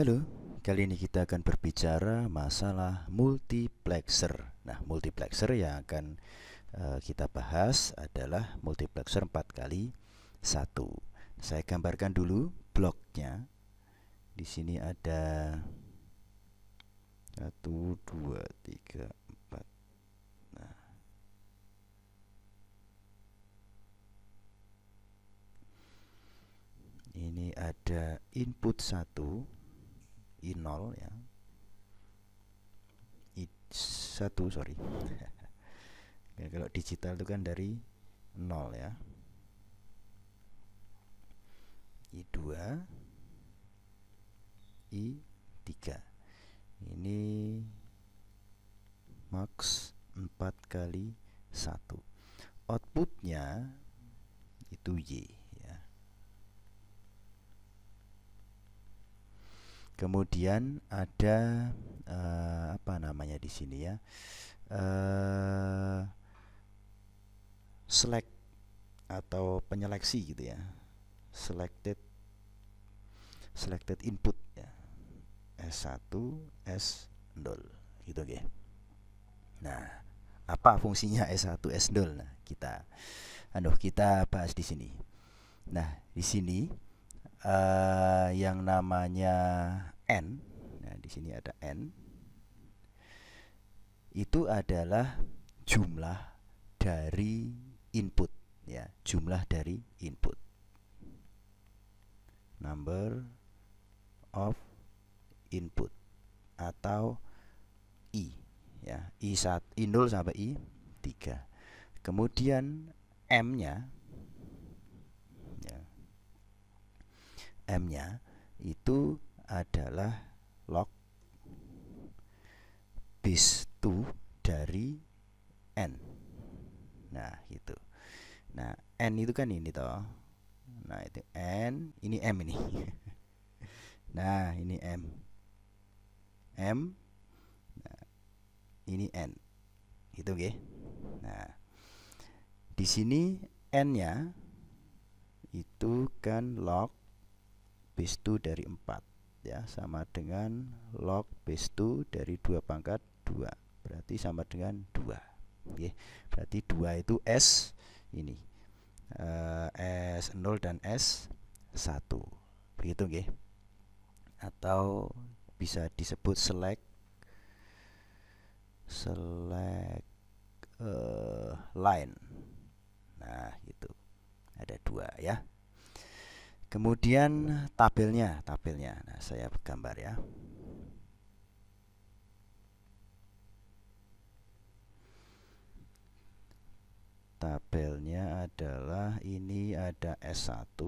Halo, kali ini kita akan berbicara masalah multiplexer. Nah, multiplexer yang akan uh, kita bahas adalah multiplexer 4 kali 1. Saya gambarkan dulu bloknya. Di sini ada 1 2 3 4. Nah. Ini ada input 1 I0 ya I1 sorry ya, kalau digital itu kan dari 0 ya I2 I3 ini max 4 kali 1 outputnya itu Y kemudian ada uh, apa namanya di sini ya uh, select atau penyeleksi gitu ya selected selected input ya S1 S 0 gitu ya nah apa fungsinya S1 S 0 nah kita aduh kita bahas di sini nah di sini uh, yang namanya n. Nah, di sini ada n. Itu adalah jumlah dari input ya, jumlah dari input. Number of input atau i ya, i saat i0 sampai i3. Kemudian m-nya M-nya itu adalah log base 2 dari N. Nah, itu. Nah, N itu kan ini toh. Nah, itu N, ini M ini. nah, ini M. M nah, ini N. itu oke. Nah, di sini N-nya itu kan log base 2 dari 4 ya sama dengan log base 2 dari 2 pangkat 2 berarti sama dengan 2 ya berarti 2 itu S ini e, eh, S0 dan S1 begitu ya atau bisa disebut select select uh, line nah gitu ada dua ya Kemudian tabelnya, tabelnya. Nah, saya gambar ya. Tabelnya adalah ini ada S1,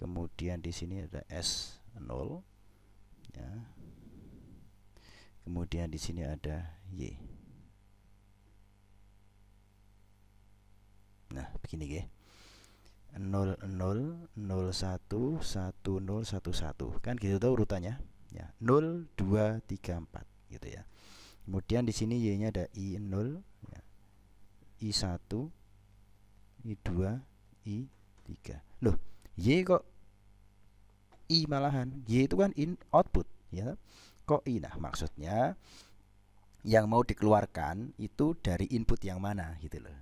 kemudian di sini ada S0 ya. Kemudian di sini ada Y. Nah, begini ya. 00011011 kan gitu tuh urutannya ya 0234 gitu ya kemudian di sini y-nya ada i0 ya. i1 i2 i3 loh y kok i malahan y itu kan in output ya kok i nah maksudnya yang mau dikeluarkan itu dari input yang mana gitu loh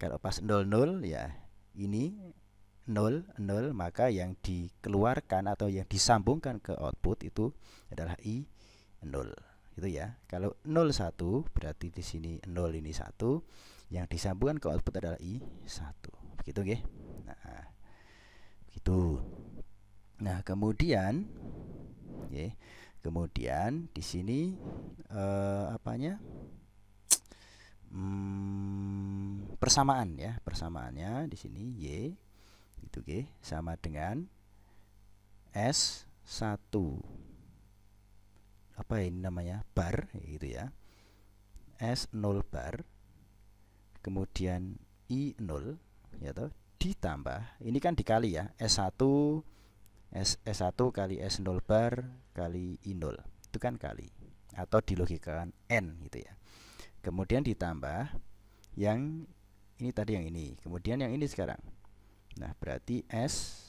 kalau pas 00 ya ini 0, 0 maka yang dikeluarkan atau yang disambungkan ke output itu adalah I0 gitu ya. Kalau 0 1 berarti di sini 0 ini 1 yang disambungkan ke output adalah I1. Begitu ya Nah, begitu. Nah, kemudian ya, kemudian di sini eh, apanya? hmm, persamaan ya persamaannya di sini y itu okay. sama dengan S1 apa ini namanya bar gitu ya S0 bar kemudian I0 ya toh ditambah ini kan dikali ya S1 S, S1 kali S0 bar kali I0 itu kan kali atau dilogikakan N gitu ya kemudian ditambah yang ini tadi yang ini kemudian yang ini sekarang Nah, berarti S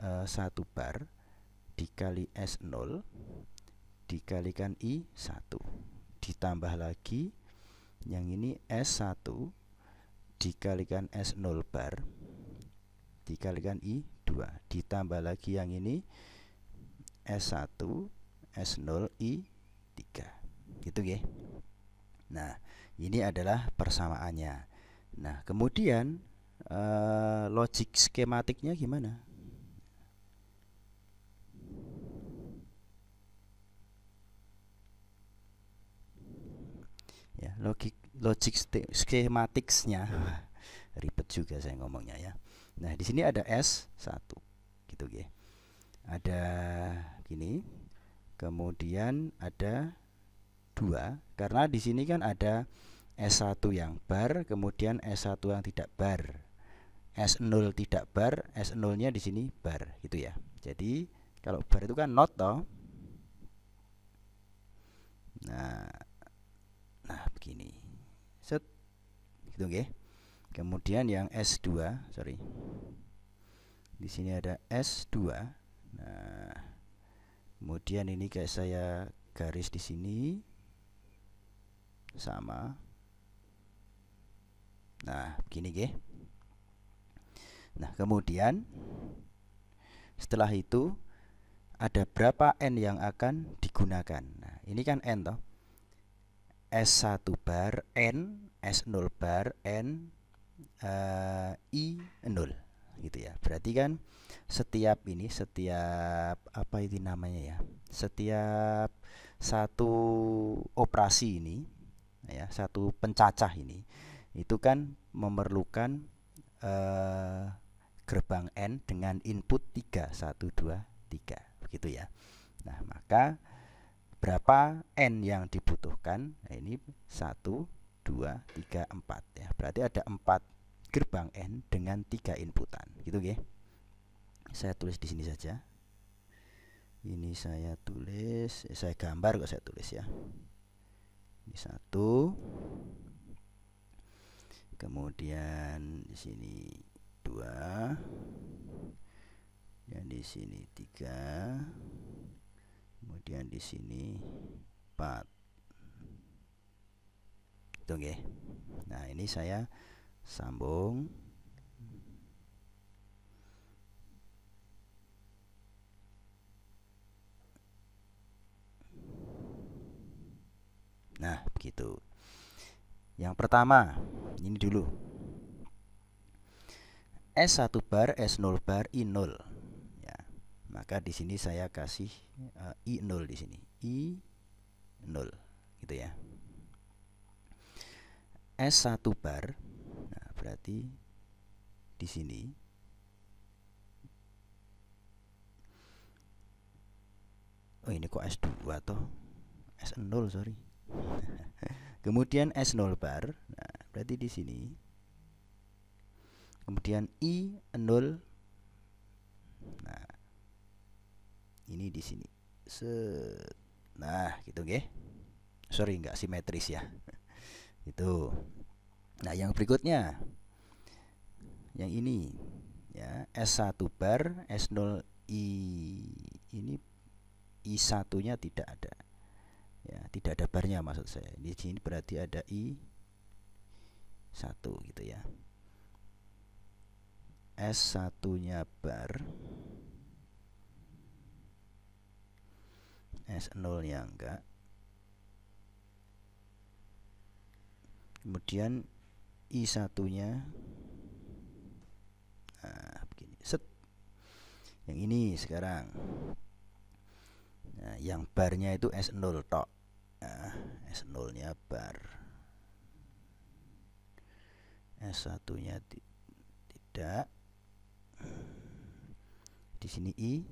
e, eh, 1 bar dikali S0 dikalikan I1 ditambah lagi yang ini S1 dikalikan S0 bar dikalikan I2 ditambah lagi yang ini S1 S0 I3 gitu ya Nah ini adalah persamaannya Nah kemudian uh, eh, logik skematiknya gimana ya logik logik skematiknya ribet juga saya ngomongnya ya nah di sini ada s 1 gitu ya ada gini kemudian ada dua karena di sini kan ada S1 yang bar kemudian S1 yang tidak bar S0 tidak bar, S0-nya di sini bar gitu ya. Jadi kalau bar itu kan not toh. Nah, nah begini. Set gitu nggih. Kemudian yang S2, sorry. Di sini ada S2. Nah, kemudian ini kayak saya garis di sini sama. Nah, begini nggih. Nah, kemudian setelah itu ada berapa N yang akan digunakan. Nah, ini kan N toh. S1 bar N, S0 bar N, uh, I 0 gitu ya. Berarti kan setiap ini setiap apa ini namanya ya? Setiap satu operasi ini ya, satu pencacah ini itu kan memerlukan uh, gerbang N dengan input 3 1 2 3 begitu ya Nah maka berapa N yang dibutuhkan nah, ini 1 2 3 4 ya berarti ada 4 gerbang N dengan 3 inputan gitu ya saya tulis di sini saja ini saya tulis eh, saya gambar kok saya tulis ya ini satu kemudian di sini dua dan di sini tiga kemudian di sini empat itu ya. nah ini saya sambung Nah, begitu. Yang pertama, ini dulu. S1 bar, S0 bar, I0. Ya. Maka di sini saya kasih uh, eh, I0 di sini. I0 gitu ya. S1 bar. Nah, berarti di sini Oh, ini kok S2 toh? S0 sorry. Kemudian S0 bar. Nah, berarti di sini kemudian i 0 nah ini di sini set nah gitu nggih okay. sorry nggak simetris ya itu nah yang berikutnya yang ini ya S1 bar S0 i ini i satunya tidak ada ya tidak ada barnya maksud saya di sini berarti ada i satu gitu ya S1 nya bar S0 nya enggak kemudian I1 nya nah begini set yang ini sekarang nah, yang bar-nya itu S0 tok nah, S0 nya bar S1 nya tidak di sini i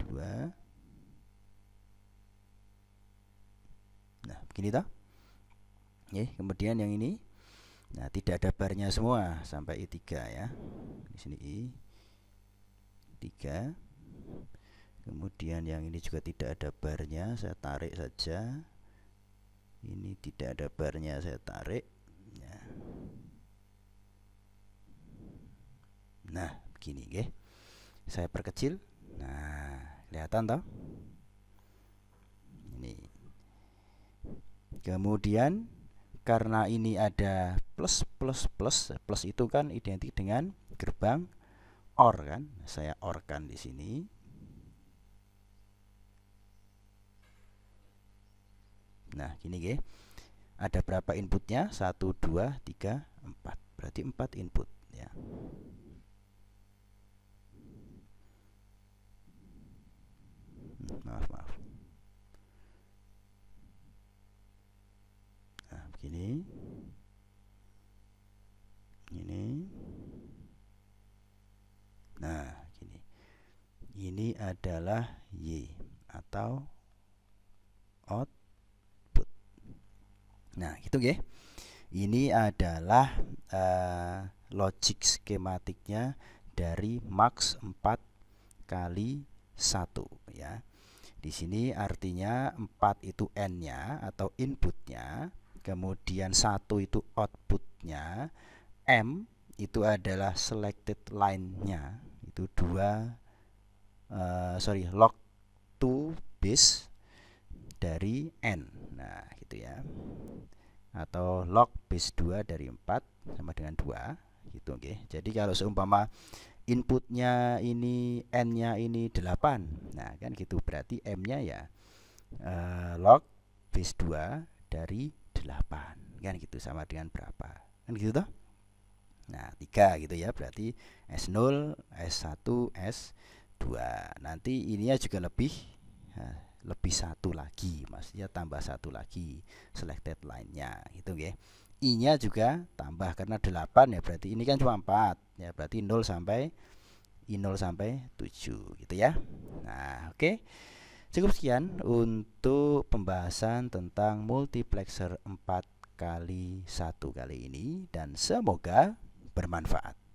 dua nah begini toh Oke, kemudian yang ini nah tidak ada barnya semua sampai i tiga ya di sini i tiga kemudian yang ini juga tidak ada barnya saya tarik saja ini tidak ada barnya saya tarik nah, nah begini okay saya perkecil nah kelihatan toh ini kemudian karena ini ada plus plus plus plus itu kan identik dengan gerbang or kan saya orkan di sini nah gini ya ada berapa inputnya satu, dua, tiga, empat. berarti empat input ya Ini, ini nah gini ini adalah y atau output nah gitu ya ini adalah uh, eh, logik skematiknya dari max 4 kali 1 ya di sini artinya 4 itu n-nya atau inputnya kemudian satu itu outputnya M itu adalah selected line-nya itu dua uh, sorry log 2 base dari N nah gitu ya atau log base 2 dari 4 sama dengan 2 gitu oke okay. jadi kalau seumpama inputnya ini N nya ini 8 nah kan gitu berarti M nya ya uh, log base 2 dari 8 kan gitu sama dengan berapa kan gitu toh nah 3 gitu ya berarti S0 S1 S2 nanti ininya juga lebih eh, lebih satu lagi maksudnya tambah satu lagi selected lainnya gitu ya I nya juga tambah karena 8 ya berarti ini kan cuma 4 ya berarti 0 sampai I 0 sampai 7 gitu ya nah oke okay. Cukup sekian untuk pembahasan tentang multiplexer 4 kali 1 kali ini dan semoga bermanfaat.